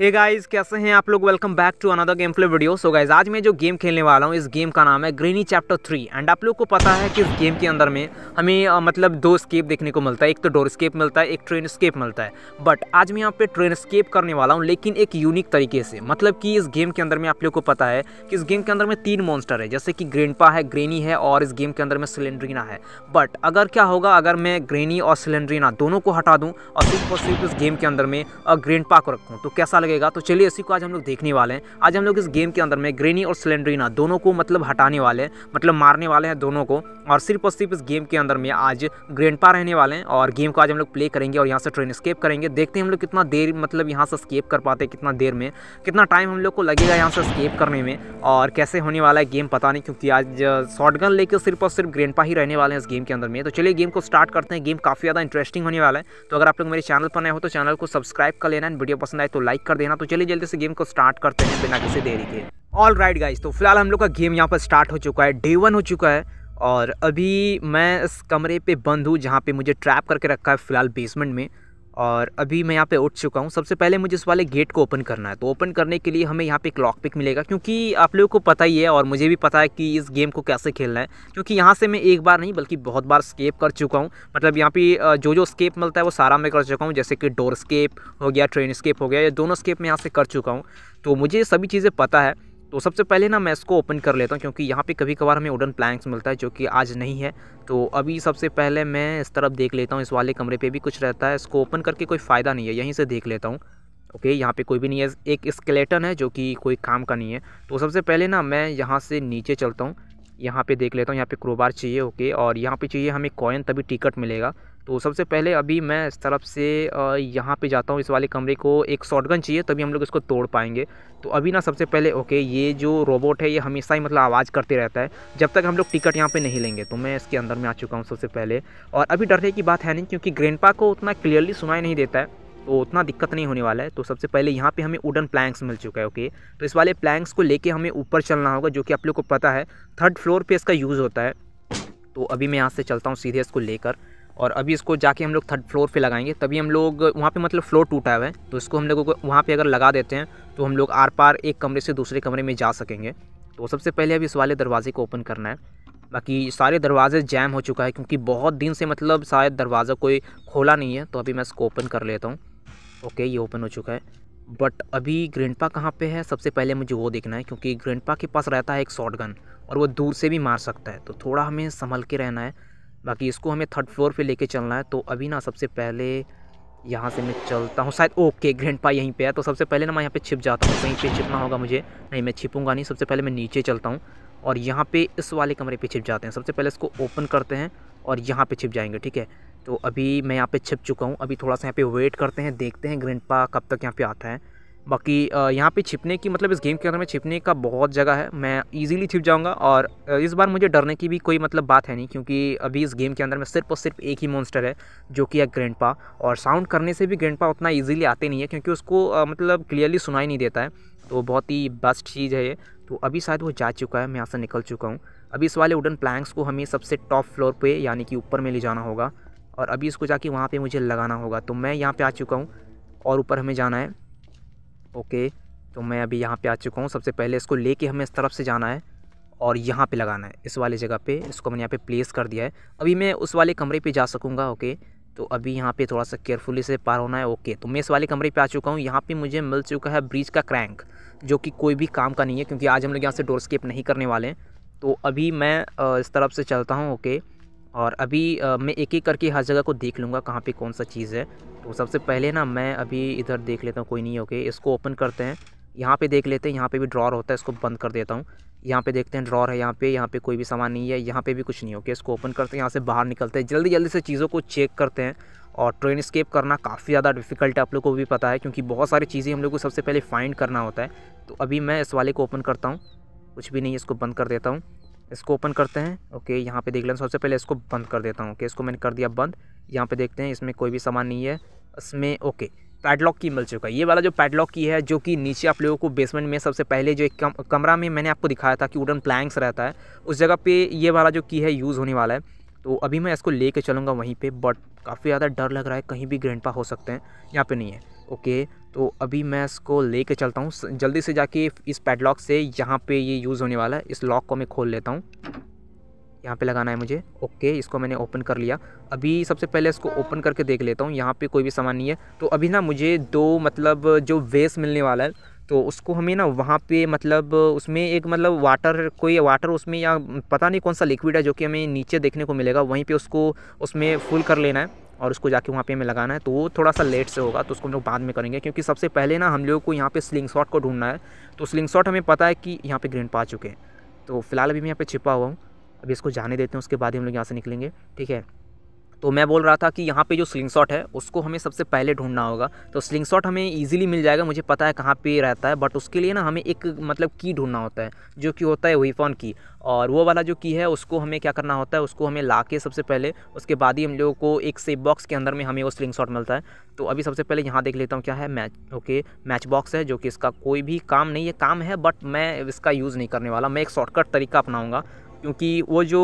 hey guys कैसे हैं आप लोग welcome back to another gameplay video so guys आज मैं जो गेम खेलने वाला हूँ इस गेम का नाम है ग्रीनी चैप्टर थ्री एंड आप लोग को पता है कि इस गेम के अंदर में हमें आ, मतलब दो स्केप देखने को मिलता है एक तो डोर स्केप मिलता है एक ट्रेन स्केप मिलता है बट आज मैं यहाँ पे ट्रेन स्केप करने वाला हूँ लेकिन एक यूनिक तरीके से मतलब कि इस गेम के अंदर में आप लोग को पता है कि इस गेम के अंदर में तीन मॉन्स्टर है जैसे कि ग्रेनपा है ग्रेनी है और इस गेम के अंदर में सिलेंड्रीना है बट अगर क्या होगा अगर मैं ग्रेनी और सिलेंड्रीना दोनों को हटा दूँ और सिर्फ और सिर्फ इस गेम के अंदर में ग्रेनपा को रखूँ तो कैसा लगेगा तो चलिए इसी को आज हम लोग देखने वाले हैं आज हम लोग इस गेम के अंदर में ग्रेनी और सिलेंड्रीना दोनों को मतलब हटाने वाले हैं मतलब मारने वाले हैं दोनों को और सिर्फ और सिर्फ इस गेम के अंदर में आज ग्रेंडपा रहने वाले हैं और गेम को आज हम लोग प्ले करेंगे और यहाँ से ट्रेन स्केप करेंगे देखते हैं हम लोग कितना देर मतलब यहाँ से स्केप कर पाते हैं कितना देर में कितना टाइम हम लोग को लगेगा यहाँ से स्केप करने में और कैसे होने वाला है गेम पता नहीं क्योंकि आज गन लेकर सिर्फ और सिर्फ ग्रेंडपा ही रहने वाले हैं इस गेम के अंदर में तो चलिए गेम को स्टार्ट करते हैं गेम काफ़ी ज़्यादा इंटरेस्टिंग होने वाला है तो अगर आप लोग मेरे चैनल पर नए हो तो चैनल को सब्सक्राइब कर लेना वीडियो पसंद आए तो लाइक कर देना तो चलिए जल्दी से गेम को स्टार्ट करते हैं बिना किसी देरी के ऑल राइट गाइज तो फिलहाल हम लोग का गेम यहाँ पर स्टार्ट हो चुका है डे वन हो चुका है और अभी मैं इस कमरे पे बंद हूँ जहाँ पे मुझे ट्रैप करके रखा है फ़िलहाल बेसमेंट में और अभी मैं यहाँ पे उठ चुका हूँ सबसे पहले मुझे इस वाले गेट को ओपन करना है तो ओपन करने के लिए हमें यहाँ पे एक लॉक पिक मिलेगा क्योंकि आप लोगों को पता ही है और मुझे भी पता है कि इस गेम को कैसे खेलना है क्योंकि यहाँ से मैं एक बार नहीं बल्कि बहुत बार स्केप कर चुका हूँ मतलब यहाँ पे जो जो स्केप मिलता है वो सारा मैं कर चुका हूँ जैसे कि डोर स्केप हो गया ट्रेन स्केप हो गया ये दोनों स्केप मैं यहाँ से कर चुका हूँ तो मुझे सभी चीज़ें पता है तो सबसे पहले ना मैं इसको ओपन कर लेता हूँ क्योंकि यहाँ पे कभी कभार हमें वुडन प्लैंक्स मिलता है जो कि आज नहीं है तो अभी सबसे पहले मैं इस तरफ देख लेता हूँ इस वाले कमरे पे भी कुछ रहता है इसको ओपन करके कोई फ़ायदा नहीं है यहीं से देख लेता हूँ ओके यहाँ पे कोई भी नहीं है एक स्केलेटन है जो कि कोई काम का नहीं है तो सबसे पहले ना मैं यहाँ से नीचे चलता हूँ यहाँ पर देख लेता हूँ यहाँ पर क्रोबार चाहिए ओके और यहाँ पर चाहिए हमें कॉइन तभी टिकट मिलेगा तो सबसे पहले अभी मैं इस तरफ से यहाँ पे जाता हूँ इस वाले कमरे को एक शॉटगन चाहिए तभी हम लोग इसको तोड़ पाएंगे तो अभी ना सबसे पहले ओके ये जो रोबोट है ये हमेशा ही मतलब आवाज़ करते रहता है जब तक हम लोग टिकट यहाँ पे नहीं लेंगे तो मैं इसके अंदर में आ चुका हूँ सबसे पहले और अभी डरने की बात है नहीं क्योंकि ग्रैंडपा को उतना क्लियरली सुनाई नहीं देता है तो उतना दिक्कत नहीं होने वाला है तो सबसे पहले यहाँ पे हमें वुडन प्लैंक्स मिल चुका है ओके तो इस वाले प्लैंक्स को लेके हमें ऊपर चलना होगा जो कि आप लोग को पता है थर्ड फ्लोर पे इसका यूज़ होता है तो अभी मैं यहाँ से चलता हूँ सीधे इसको लेकर और अभी इसको जाके हम लोग थर्ड फ्लोर पे लगाएंगे तभी हम लोग वहाँ पे मतलब फ्लोर टूटा हुआ है तो इसको हम लोगों को वहाँ पे अगर लगा देते हैं तो हम लोग आर पार एक कमरे से दूसरे कमरे में जा सकेंगे तो सबसे पहले अभी इस वाले दरवाजे को ओपन करना है बाकी सारे दरवाजे जैम हो चुका है क्योंकि बहुत दिन से मतलब शायद दरवाज़ा कोई खोला नहीं है तो अभी मैं इसको ओपन कर लेता हूँ ओके ये ओपन हो चुका है बट अभी ग्रेंडपा कहाँ पे है सबसे पहले मुझे वो देखना है क्योंकि ग्रेंडपा के पास रहता है एक शॉटगन और वो दूर से भी मार सकता है तो थोड़ा हमें संभल के रहना है बाकी इसको हमें थर्ड फ्लोर पे लेके चलना है तो अभी ना सबसे पहले यहाँ से मैं चलता हूँ शायद ओके ग्रैंड पा यहीं पे है तो सबसे पहले ना मैं यहाँ पे छिप जाता हूँ कहीं पे छिपना होगा मुझे नहीं मैं छिपूंगा नहीं सबसे पहले मैं नीचे चलता हूँ और यहाँ पे इस वाले कमरे पे छिप जाते हैं सबसे पहले इसको ओपन करते हैं और यहाँ पे छिप जाएंगे ठीक है तो अभी मैं यहाँ पे छिप चुका हूँ अभी थोड़ा सा यहाँ पे वेट करते हैं देखते हैं ग्रैंड पा कब तक यहाँ पे आता है बाकी यहाँ पे छिपने की मतलब इस गेम के अंदर में छिपने का बहुत जगह है मैं इजीली छिप जाऊँगा और इस बार मुझे डरने की भी कोई मतलब बात है नहीं क्योंकि अभी इस गेम के अंदर में सिर्फ और सिर्फ एक ही मॉन्स्टर है जो कि है ग्रैंडपा और साउंड करने से भी ग्रैंडपा उतना ईजिली आते नहीं है क्योंकि उसको मतलब क्लियरली सुनाई नहीं देता है तो बहुत ही बेस्ट चीज़ है ये तो अभी शायद वो जा चुका है मैं यहाँ से निकल चुका हूँ अभी इस वाले वुडन प्लैंक्स को हमें सबसे टॉप फ्लोर पे यानी कि ऊपर में ले जाना होगा और अभी इसको जाके वहाँ पे मुझे लगाना होगा तो मैं यहाँ पे आ चुका हूँ और ऊपर हमें जाना है ओके तो मैं अभी यहाँ पे आ चुका हूँ सबसे पहले इसको लेके हमें इस तरफ से जाना है और यहाँ पे लगाना है इस वाली जगह पे इसको मैंने यहाँ पे प्लेस कर दिया है अभी मैं उस वाले कमरे पे जा सकूँगा ओके तो अभी यहाँ पे थोड़ा सा केयरफुली से पार होना है ओके तो मैं इस वाले कमरे पे आ चुका हूँ यहाँ पे मुझे मिल चुका है ब्रिज का क्रैंक जो कि कोई भी काम का नहीं है क्योंकि आज हम लोग यहाँ से डोर स्केप नहीं करने वाले हैं तो अभी मैं इस तरफ से चलता हूँ ओके और अभी मैं एक एक करके हर जगह को देख लूँगा कहाँ पे कौन सा चीज़ है तो सबसे पहले ना मैं अभी इधर देख लेता हूँ कोई नहीं ओके इसको ओपन करते हैं यहाँ पे देख लेते हैं यहाँ पे भी ड्रॉर होता है इसको बंद कर देता हूँ यहाँ पे देखते हैं ड्रॉर है यहाँ पे यहाँ पे कोई भी सामान नहीं है यहाँ पे भी कुछ नहीं ओके इसको ओपन करते हैं यहाँ से बाहर निकलते हैं जल्दी जल्दी से चीज़ों को चेक करते हैं और ट्रेन स्केप करना काफ़ी ज़्यादा डिफिकल्ट है आप लोग को भी पता है क्योंकि बहुत सारी चीज़ें हम लोग को सबसे पहले फाइंड करना होता है तो अभी मैं इस वाले को ओपन करता हूँ कुछ भी नहीं इसको बंद कर देता हूँ इसको ओपन करते हैं ओके यहाँ पे देख लें सबसे पहले इसको बंद कर देता हूँ ओके इसको मैंने कर दिया बंद यहाँ पे देखते हैं इसमें कोई भी सामान नहीं है इसमें ओके पैडलॉक की मिल चुका है ये वाला जो पैडलॉक की है जो कि नीचे आप लोगों को बेसमेंट में सबसे पहले जो एक कम, कमरा में मैंने आपको दिखाया था कि वुडन प्लैंक्स रहता है उस जगह पर ये वाला जो की है यूज़ होने वाला है तो अभी मैं इसको ले कर चलूँगा वहीं पर बट काफ़ी ज़्यादा डर लग रहा है कहीं भी ग्रैंड हो सकते हैं यहाँ पर नहीं है ओके तो अभी मैं इसको ले कर चलता हूँ जल्दी से जाके इस पैडलॉक से यहाँ पे ये यूज़ होने वाला है इस लॉक को मैं खोल लेता हूँ यहाँ पे लगाना है मुझे ओके इसको मैंने ओपन कर लिया अभी सबसे पहले इसको ओपन करके देख लेता हूँ यहाँ पे कोई भी सामान नहीं है तो अभी ना मुझे दो मतलब जो वेस्ट मिलने वाला है तो उसको हमें ना वहाँ पे मतलब उसमें एक मतलब वाटर कोई वाटर उसमें या पता नहीं कौन सा लिक्विड है जो कि हमें नीचे देखने को मिलेगा वहीं पे उसको उसमें फुल कर लेना है और उसको जाके वहाँ पे हमें लगाना है तो वो थोड़ा सा लेट से होगा तो उसको हम लोग बाद में करेंगे क्योंकि सबसे पहले ना हम लोगों को यहाँ पे स्लिंग शॉट को ढूंढना है तो स्लिंग शॉट हमें पता है कि यहाँ पे ग्रीन पा चुके हैं तो फिलहाल अभी मैं यहाँ पे छिपा हुआ हूँ अभी इसको जाने देते हैं उसके बाद ही हम लोग यहाँ से निकलेंगे ठीक है तो मैं बोल रहा था कि यहाँ पे जो स्लिंग शॉट है उसको हमें सबसे पहले ढूंढना होगा तो स्लिंग शॉट हमें ईजिली मिल जाएगा मुझे पता है कहाँ पे रहता है बट उसके लिए ना हमें एक मतलब की ढूंढना होता है जो कि होता है वीफॉन की और वो वाला जो की है उसको हमें क्या करना होता है उसको हमें ला के सबसे पहले उसके बाद ही हम लोगों को एक सेफ बॉक्स के अंदर में हमें वो स्लिंग शॉट मिलता है तो अभी सबसे पहले यहाँ देख लेता हूँ क्या है मैच ओके मैच बॉक्स है जो कि इसका कोई भी काम नहीं है काम है बट मैं इसका यूज़ नहीं करने वाला मैं एक शॉर्टकट तरीका अपनाऊँगा क्योंकि वो जो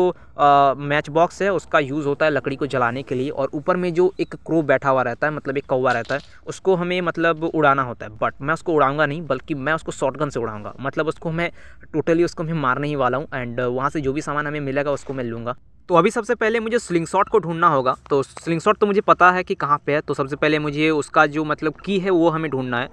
मैच बॉक्स है उसका यूज़ होता है लकड़ी को जलाने के लिए और ऊपर में जो एक क्रो बैठा हुआ रहता है मतलब एक कौवा रहता है उसको हमें मतलब उड़ाना होता है बट मैं उसको उड़ाऊंगा नहीं बल्कि मैं उसको शॉटगन से उड़ाऊंगा मतलब उसको मैं टोटली उसको मैं मारने ही वाला हूँ एंड वहाँ से जो भी सामान हमें मिलेगा उसको मैं लूँगा तो अभी सबसे पहले मुझे स्लिंग शॉट को ढूंढना होगा तो स्लिंग शॉट तो मुझे पता है कि कहाँ पर है तो सबसे पहले मुझे उसका जो मतलब की है वो हमें ढूंढना है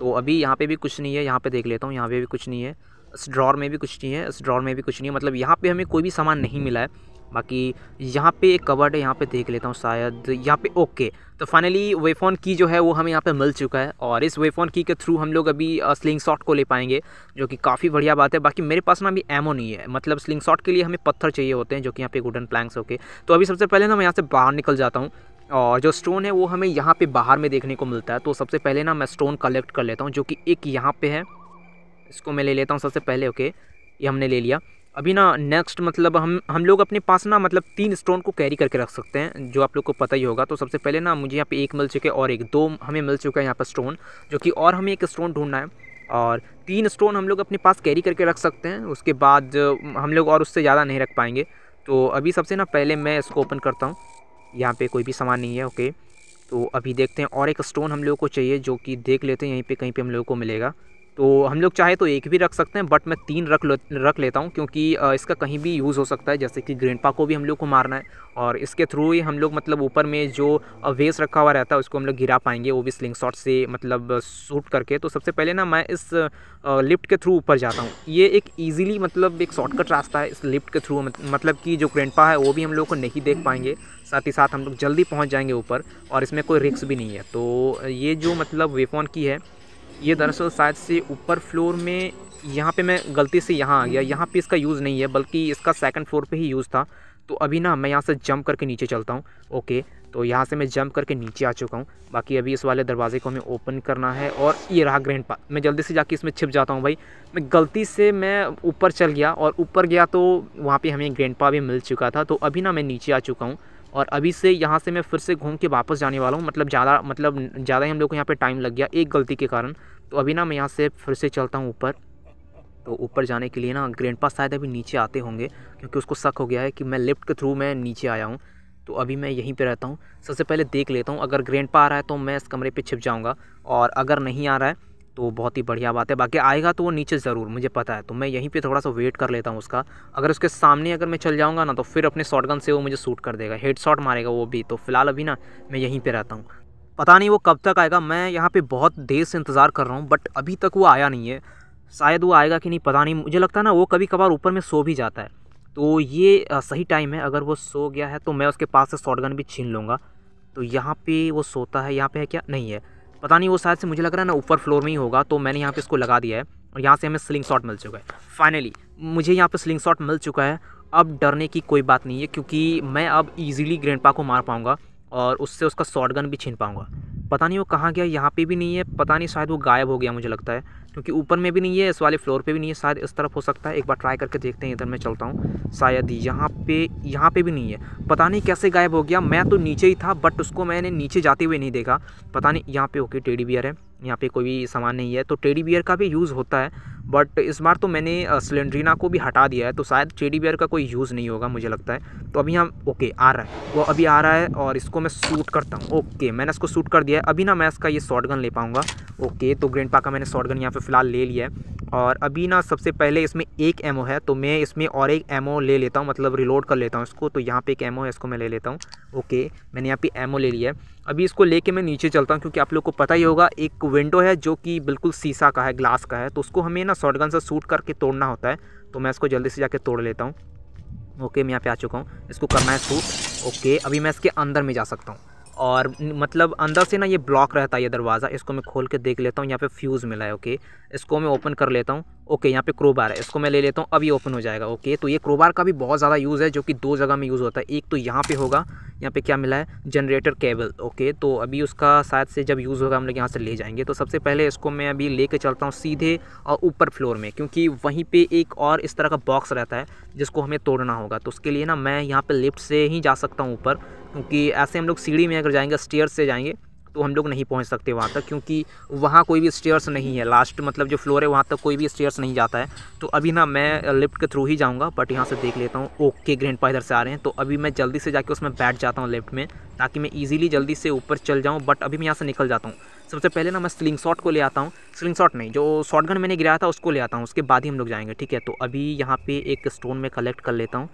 तो अभी यहाँ पे भी कुछ नहीं है यहाँ पे देख लेता हूँ यहाँ पे भी कुछ नहीं है इस ड्रॉर में भी कुछ नहीं है इस ड्रॉर में भी कुछ नहीं है मतलब यहाँ पे हमें कोई भी सामान नहीं मिला है बाकी यहाँ पे एक कवर्ड है यहाँ पे देख लेता हूँ शायद यहाँ पे ओके तो फाइनली वेफोन की जो है वो हमें यहाँ पे मिल चुका है और इस वेफोन की के थ्रू हम लोग अभी स्लिंग शॉट को ले पाएंगे जो कि काफ़ी बढ़िया बात है बाकी मेरे पास ना अभी एमो नहीं है मतलब स्लिंग शॉट के लिए हमें पत्थर चाहिए होते हैं जो कि यहाँ पे वुडन प्लैंक्स होके तो अभी सबसे पहले ना मैं यहाँ से बाहर निकल जाता हूँ और जो स्टोन है वो हमें यहाँ पर बाहर में देखने को मिलता है तो सबसे पहले ना मैं स्टोन कलेक्ट कर लेता हूँ जो कि एक यहाँ पर है इसको मैं ले लेता हूँ सबसे पहले ओके ये हमने ले लिया अभी ना नेक्स्ट मतलब हम हम लोग अपने पास ना मतलब तीन स्टोन को कैरी करके रख सकते हैं जो आप लोग को पता ही होगा तो सबसे पहले ना मुझे यहाँ पे एक मिल चुके और एक दो हमें मिल चुका है यहाँ पर स्टोन जो कि और हमें एक स्टोन ढूंढना है और तीन स्टोन हम लोग अपने पास कैरी करके रख सकते हैं उसके बाद हम लोग और उससे ज़्यादा नहीं रख पाएंगे तो अभी सबसे ना पहले मैं इसको ओपन करता हूँ यहाँ पर कोई भी सामान नहीं है ओके तो अभी देखते हैं और एक स्टोन हम लोग को चाहिए जो कि देख लेते हैं यहीं पर कहीं पर हम लोग को मिलेगा तो हम लोग चाहे तो एक भी रख सकते हैं बट मैं तीन रख रख लेता हूँ क्योंकि इसका कहीं भी यूज़ हो सकता है जैसे कि ग्रेन को भी हम लोग को मारना है और इसके थ्रू ही हम लोग मतलब ऊपर में जो वेस रखा हुआ रहता है उसको हम लोग गिरा पाएंगे वो भी स्लिंग शॉट से मतलब शूट करके तो सबसे पहले ना मैं इस लिफ्ट के थ्रू ऊपर जाता हूँ ये एक ईजिली मतलब एक शॉर्टकट रास्ता है इस लिफ्ट के थ्रू मतलब कि जो ग्रेन है वो भी हम लोग को नहीं देख पाएंगे साथ ही साथ हम लोग जल्दी पहुँच जाएँगे ऊपर और इसमें कोई रिक्स भी नहीं है तो ये जो मतलब वेफॉन की है ये दरअसल शायद से ऊपर फ्लोर में यहाँ पे मैं गलती से यहाँ आ गया यहाँ पे इसका यूज़ नहीं है बल्कि इसका सेकंड फ्लोर पे ही यूज़ था तो अभी ना मैं यहाँ से जंप करके नीचे चलता हूँ ओके तो यहाँ से मैं जंप करके नीचे आ चुका हूँ बाकी अभी इस वाले दरवाजे को हमें ओपन करना है और ये रहा ग्रैंड पा मैं जल्दी से जाके इसमें छिप जाता हूँ भाई मैं गलती से मैं ऊपर चल गया और ऊपर गया तो वहाँ पर हमें ग्रैंड पा भी मिल चुका था तो अभी ना मैं नीचे आ चुका हूँ और अभी से यहाँ से मैं फिर से घूम के वापस जाने वाला हूँ मतलब ज़्यादा मतलब ज़्यादा ही हम लोग को यहाँ पर टाइम लग गया एक गलती के कारण तो अभी ना मैं यहाँ से फिर से चलता हूँ ऊपर तो ऊपर जाने के लिए ना ग्रैंड पास शायद अभी नीचे आते होंगे क्योंकि उसको शक हो गया है कि मैं लिफ्ट के थ्रू मैं नीचे आया हूँ तो अभी मैं यहीं पे रहता हूँ सबसे पहले देख लेता हूँ अगर ग्रैंड पा आ रहा है तो मैं इस कमरे पे छिप जाऊँगा और अगर नहीं आ रहा है तो बहुत ही बढ़िया बात है बाकी आएगा तो वो नीचे ज़रूर मुझे पता है तो मैं यहीं पे थोड़ा सा वेट कर लेता हूँ उसका अगर उसके सामने अगर मैं चल जाऊँगा ना तो फिर अपने शॉट से वो मुझे शूट कर देगा हेड शॉट मारेगा वो भी तो फिलहाल अभी ना मैं यहीं पर रहता हूँ पता नहीं वो कब तक आएगा मैं यहाँ पर बहुत देर से इंतज़ार कर रहा हूँ बट अभी तक वो आया नहीं है शायद वो आएगा कि नहीं पता नहीं मुझे लगता है ना वो कभी कभार ऊपर में सो भी जाता है तो ये सही टाइम है अगर वो सो गया है तो मैं उसके पास से शॉटगन भी छीन लूँगा तो यहाँ पे वो सोता है यहाँ पे है क्या नहीं है पता नहीं वो शायद से मुझे लग रहा है ना ऊपर फ्लोर में ही होगा तो मैंने यहाँ पे इसको लगा दिया है और यहाँ से हमें स्लिंग शॉट मिल चुका है फाइनली मुझे यहाँ पर स्लिंग शॉट मिल चुका है अब डरने की कोई बात नहीं है क्योंकि मैं अब ईजिली ग्रैंड को मार पाऊँगा और उससे उसका शॉर्ट भी छीन पाऊँगा पता नहीं वो कहाँ गया यहाँ पर भी नहीं है पता नहीं शायद वो गायब हो गया मुझे लगता है क्योंकि ऊपर में भी नहीं है इस वाले फ्लोर पे भी नहीं है शायद इस तरफ हो सकता है एक बार ट्राई करके देखते हैं इधर मैं चलता हूँ शायद यहाँ पे यहाँ पे भी नहीं है पता नहीं कैसे गायब हो गया मैं तो नीचे ही था बट उसको मैंने नीचे जाते हुए नहीं देखा पता नहीं यहाँ पे ओके टेडी बियर है यहाँ पे कोई भी सामान नहीं है तो टेडी बियर का भी यूज़ होता है बट इस बार तो मैंने सिलेंड्रीना को भी हटा दिया है तो शायद चेडी बियर का कोई यूज़ नहीं होगा मुझे लगता है तो अभी हम ओके आ रहा है वो अभी आ रहा है और इसको मैं सूट करता हूँ ओके मैंने इसको सूट कर दिया है अभी ना मैं इसका ये शॉर्ट ले पाऊँगा ओके तो ग्रैंड का मैंने शॉर्ट गन यहाँ पर फ़िलहाल ले लिया है और अभी ना सबसे पहले इसमें एक एम है तो मैं इसमें और एक एम ले लेता हूँ मतलब रिलोड कर लेता हूँ इसको तो यहाँ पर एक एम है इसको मैं ले लेता हूँ ओके मैंने यहाँ पे एम ले लिया है अभी इसको लेके मैं नीचे चलता हूँ क्योंकि आप लोग को पता ही होगा एक विंडो है जो कि बिल्कुल शीशा का है ग्लास का है तो उसको हमें ना शॉटगन से शूट करके तोड़ना होता है तो मैं इसको जल्दी से जाके तोड़ लेता हूँ ओके मैं यहाँ पे आ चुका हूँ इसको करना है शूट ओके अभी मैं इसके अंदर में जा सकता हूँ और मतलब अंदर से ना ये ब्लॉक रहता है ये दरवाज़ा इसको मैं खोल के देख लेता हूँ यहाँ पे फ्यूज़ मिला है ओके इसको मैं ओपन कर लेता हूँ ओके यहाँ पे क्रोबार है इसको मैं ले लेता हूँ अभी ओपन हो जाएगा ओके तो ये क्रोबार का भी बहुत ज़्यादा यूज़ है जो कि दो जगह में यूज़ होता है एक तो यहाँ पे होगा यहाँ पे क्या मिला है जनरेटर केबल ओके तो अभी उसका शायद से जब यूज़ होगा हम लोग यहाँ से ले जाएंगे तो सबसे पहले इसको मैं अभी ले कर चलता हूँ सीधे और ऊपर फ्लोर में क्योंकि वहीं पर एक और इस तरह का बॉक्स रहता है जिसको हमें तोड़ना होगा तो उसके लिए ना मैं यहाँ पर लिफ्ट से ही जा सकता हूँ ऊपर क्योंकि ऐसे हम लोग सीढ़ी में अगर जाएंगे स्टेयर से जाएंगे तो हम लोग नहीं पहुंच सकते वहाँ तक क्योंकि वहाँ कोई भी स्टेयर्स नहीं है लास्ट मतलब जो फ्लोर है वहाँ तक कोई भी स्टेयर्स नहीं जाता है तो अभी ना मैं लिफ्ट के थ्रू ही जाऊँगा बट यहाँ से देख लेता हूँ ओके ग्रैंड पा इधर से आ रहे हैं तो अभी मैं जल्दी से जाके उसमें बैठ जाता हूँ लिफ्ट में ताकि मैं ईजिली जल्दी से ऊपर चल जाऊँ बट अभी मैं यहाँ से निकल जाता हूँ सबसे पहले ना मैं स्लिंग शॉट को ले आता हूँ स्लिंग शॉट नहीं जो शॉर्ट मैंने गिराया था उसको ले आता हूँ उसके बाद ही हम लोग जाएंगे ठीक है तो अभी यहाँ पे एक स्टोन में कलेक्ट कर लेता हूँ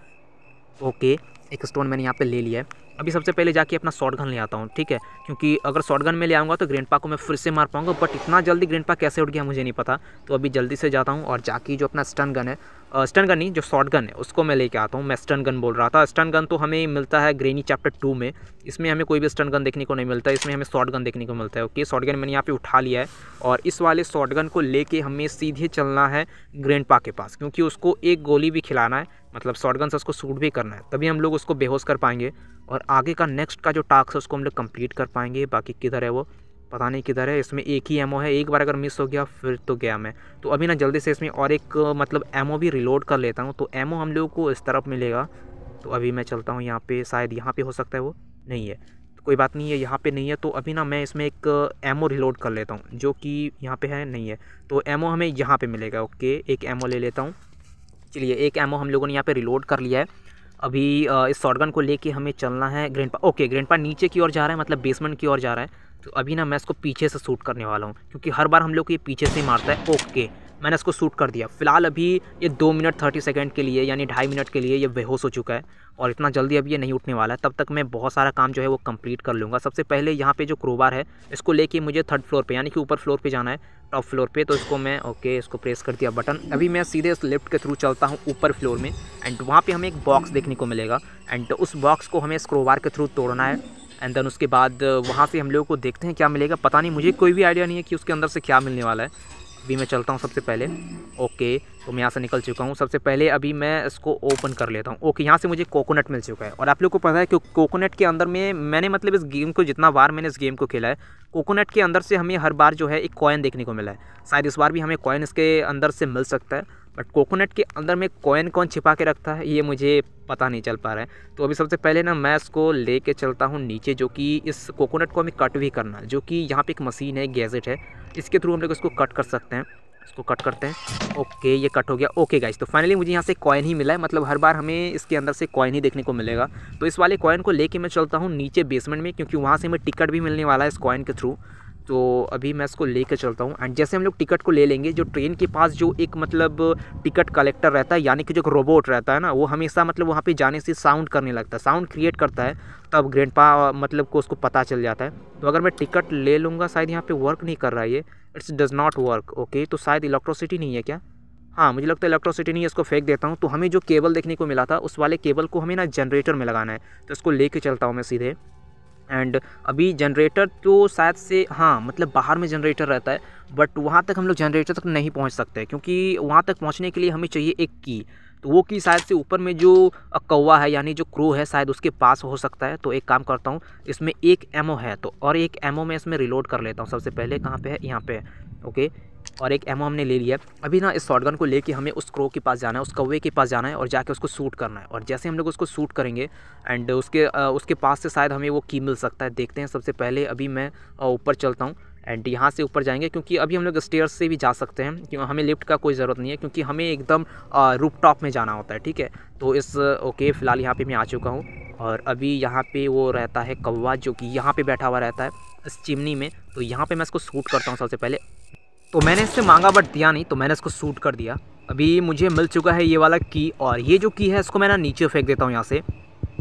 ओके एक स्टोन मैंने यहाँ पे ले लिया है अभी सबसे पहले जाके अपना गन ले आता हूँ ठीक है क्योंकि अगर गन में ले आऊँगा तो ग्रैंड पा को मैं फिर से मार पाऊँगा बट इतना जल्दी ग्रैंड पा कैसे उठ गया मुझे नहीं पता तो अभी जल्दी से जाता हूँ और जाके जो अपना स्टन गन है स्टन गन नहीं जो शॉर्ट गन है उसको मैं लेके आता हूँ मैं स्टन गन बोल रहा था स्टन गन तो हमें मिलता है ग्रेनी चैप्टर टू में इसमें हमें कोई भी स्टन गन देखने को नहीं मिलता है इसमें हमें शॉर्ट गन देखने को मिलता है ओके शॉर्ट गन मैंने यहाँ पे उठा लिया है और इस वाले शॉर्ट गन को लेके हमें सीधे चलना है ग्रैंड पा के पास क्योंकि उसको एक गोली भी खिलाना है मतलब शॉर्ट गन से उसको शूट भी करना है तभी हम लोग उसको बेहोश कर पाएंगे और आगे का नेक्स्ट का जो टास्क है उसको हम लोग कम्प्लीट कर पाएंगे बाकी किधर है वो पता नहीं किधर है इसमें एक ही एमओ है एक बार अगर मिस हो गया फिर तो गया मैं तो अभी ना जल्दी से इसमें और एक मतलब एमओ भी रिलोड कर लेता हूँ तो एमओ हम लोगों को इस तरफ मिलेगा तो अभी मैं चलता हूँ यहाँ पे शायद यहाँ पे हो सकता है वो नहीं है तो कोई बात नहीं है यहाँ पे नहीं है तो अभी ना मैं इसमें एक एमओ रिलोड कर लेता हूँ जो कि यहाँ पर है नहीं है तो एमओ हमें यहाँ पर मिलेगा ओके एक एमओ ले लेता हूँ चलिए एक एमओ हम लोगों ने यहाँ पर रिलोड कर लिया है अभी इस शॉटगन को लेके हमें चलना है ग्रैंडपा ओके ग्रैंडपा नीचे की ओर जा रहा है मतलब बेसमेंट की ओर जा रहा है तो अभी ना मैं इसको पीछे से शूट करने वाला हूँ क्योंकि हर बार हम लोग को ये पीछे से ही मारता है ओके मैंने इसको शूट कर दिया फिलहाल अभी ये दो मिनट थर्टी सेकेंड के लिए यानी ढाई मिनट के लिए ये बेहोश हो चुका है और इतना जल्दी अभी ये नहीं उठने वाला है तब तक मैं बहुत सारा काम जो है वो कंप्लीट कर लूँगा सबसे पहले यहाँ पे जो क्रोबार है इसको लेके मुझे थर्ड फ्लोर पे यानी कि ऊपर फ्लोर पे जाना है टॉप फ्लोर पे तो इसको मैं ओके इसको प्रेस कर दिया बटन अभी मैं सीधे इस लिफ्ट के थ्रू चलता हूँ ऊपर फ्लोर में एंड वहाँ पर हमें एक बॉक्स देखने को मिलेगा एंड उस बॉक्स को हमें इस क्रोबार के थ्रू तोड़ना है एंड देन उसके बाद uh, वहाँ से हम लोगों को देखते हैं क्या मिलेगा पता नहीं मुझे कोई भी आइडिया नहीं है कि उसके अंदर से क्या मिलने वाला है अभी मैं चलता हूँ सबसे पहले ओके तो मैं यहाँ से निकल चुका हूँ सबसे पहले अभी मैं इसको ओपन कर लेता हूँ ओके यहाँ से मुझे कोकोनट मिल चुका है और आप लोग को पता है कि कोकोनट के अंदर में मैंने मतलब इस गेम को जितना बार मैंने इस गेम को खेला है कोकोनट के अंदर से हमें हर बार जो है एक कॉइन देखने को मिला है शायद इस बार भी हमें कॉइन इसके अंदर से मिल सकता है बट कोकोनट के अंदर में कॉइन कौन छिपा के रखता है ये मुझे पता नहीं चल पा रहा है तो अभी सबसे पहले ना मैं इसको ले कर चलता हूँ नीचे जो कि इस कोकोनट को हमें कट भी करना जो कि यहाँ पे एक मशीन है गैजेट है इसके थ्रू हम लोग इसको कट कर सकते हैं इसको कट करते हैं ओके ये कट हो गया ओके गाइज तो फाइनली मुझे यहाँ से कॉइन ही मिला है मतलब हर बार हमें इसके अंदर से कॉइन ही देखने को मिलेगा तो इस वाले कॉइन को लेके मैं चलता हूँ नीचे बेसमेंट में क्योंकि वहाँ से हमें टिकट भी मिलने वाला है इस कॉइन के थ्रू तो अभी मैं इसको लेकर चलता हूँ एंड जैसे हम लोग टिकट को ले लेंगे जो ट्रेन के पास जो एक मतलब टिकट कलेक्टर रहता है यानी कि जो रोबोट रहता है ना वो हमेशा मतलब वहाँ पे जाने से साउंड करने लगता है साउंड क्रिएट करता है तब ग्रैंड पा मतलब को उसको पता चल जाता है तो अगर मैं टिकट ले लूँगा शायद यहाँ पर वर्क नहीं कर रहा है ये it's does not work okay तो शायद इलेक्ट्रोसिटी नहीं है क्या हाँ मुझे लगता है इलेक्ट्रोसिटी नहीं है इसको फेंक देता हूँ तो हमें जो केबल देखने को मिला था उस वाले केबल को हमें ना जनरेटर में लगाना है तो इसको लेके चलता हूँ मैं सीधे एंड अभी जनरेटर तो शायद से हाँ मतलब बाहर में जनरेटर रहता है बट वहाँ तक हम लोग जनरेटर तक नहीं पहुँच सकते क्योंकि वहाँ तक पहुँचने के लिए हमें चाहिए एक की तो वो की शायद से ऊपर में जो कौवा है यानी जो क्रो है शायद उसके पास हो सकता है तो एक काम करता हूँ इसमें एक एमओ है तो और एक एमओ मैं इसमें रिलोड कर लेता हूँ सबसे पहले कहाँ पे है यहाँ पे है ओके और एक एमओ हमने ले लिया अभी ना इस शॉर्ट को लेके हमें उस क्रो के पास जाना है उस कौवे के पास जाना है और जाके उसको सूट करना है और जैसे हम लोग उसको सूट करेंगे एंड उसके उसके पास से शायद हमें वो की मिल सकता है देखते हैं सबसे पहले अभी मैं ऊपर चलता हूँ एंड यहाँ से ऊपर जाएंगे क्योंकि अभी हम लोग स्टेयर से भी जा सकते हैं क्यों हमें लिफ्ट का कोई ज़रूरत नहीं है क्योंकि हमें एकदम रूप टॉप में जाना होता है ठीक है तो इस ओके फ़िलहाल यहाँ पे मैं आ चुका हूँ और अभी यहाँ पे वो रहता है कौवा जो कि यहाँ पे बैठा हुआ रहता है इस चिमनी में तो यहाँ पर मैं इसको सूट करता हूँ सबसे पहले तो मैंने इससे मांगा बट दिया नहीं तो मैंने इसको सूट कर दिया अभी मुझे मिल चुका है ये वाला की और ये जो की है इसको मैं ना नीचे फेंक देता हूँ यहाँ से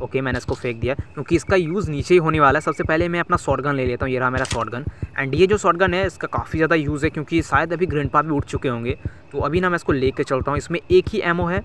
ओके मैंने इसको फेंक दिया क्योंकि इसका यूज़ नीचे ही होने वाला है सबसे पहले मैं अपना शॉर्ट गन ले लेता हूँ ये रहा मेरा शॉर्ट गन एंड ये जो शॉर्ट गन है इसका काफ़ी ज़्यादा यूज़ है क्योंकि शायद अभी ग्रैंड भी उठ चुके होंगे तो अभी ना मैं इसको ले चलता हूँ इसमें एक ही एमओ है